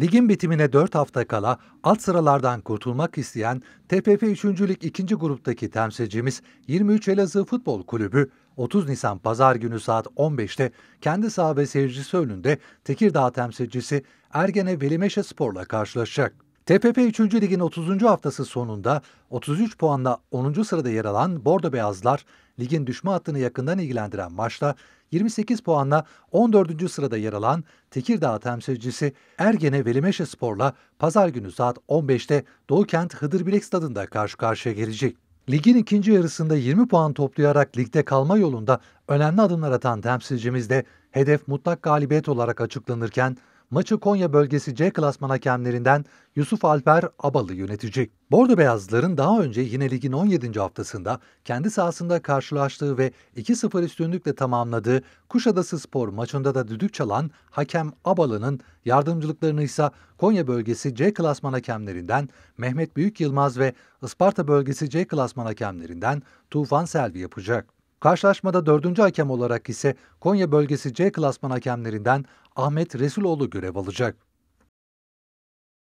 Ligin bitimine 4 hafta kala alt sıralardan kurtulmak isteyen TFF 3. Lig 2. gruptaki temsilcimiz 23 Elazığ Futbol Kulübü 30 Nisan Pazar günü saat 15'te kendi saha ve seyircisi önünde Tekirdağ temsilcisi Ergene Velimeşe Spor'la karşılaşacak. TPP 3. Lig'in 30. haftası sonunda 33 puanla 10. sırada yer alan Bordo Beyazlar, ligin düşme hattını yakından ilgilendiren maçta 28 puanla 14. sırada yer alan Tekirdağ temsilcisi Ergene Velimeşe Spor'la pazar günü saat 15'te Doğukent Hıdırbilek Stadı'nda karşı karşıya gelecek. Ligin ikinci yarısında 20 puan toplayarak ligde kalma yolunda önemli adımlar atan temsilcimizde hedef mutlak galibiyet olarak açıklanırken maçı Konya bölgesi C klasman hakemlerinden Yusuf Alper Abalı yönetecek. Bordo Beyazlıların daha önce yine ligin 17. haftasında kendi sahasında karşılaştığı ve 2-0 üstünlükle tamamladığı Kuşadası Spor maçında da düdük çalan hakem Abalı'nın yardımcılıklarını ise Konya bölgesi C klasman hakemlerinden Mehmet Büyük Yılmaz ve Isparta bölgesi C klasman hakemlerinden Tufan Selvi yapacak. Karşılaşmada dördüncü hakem olarak ise Konya bölgesi C klasman hakemlerinden Ahmet Resuloğlu görev alacak.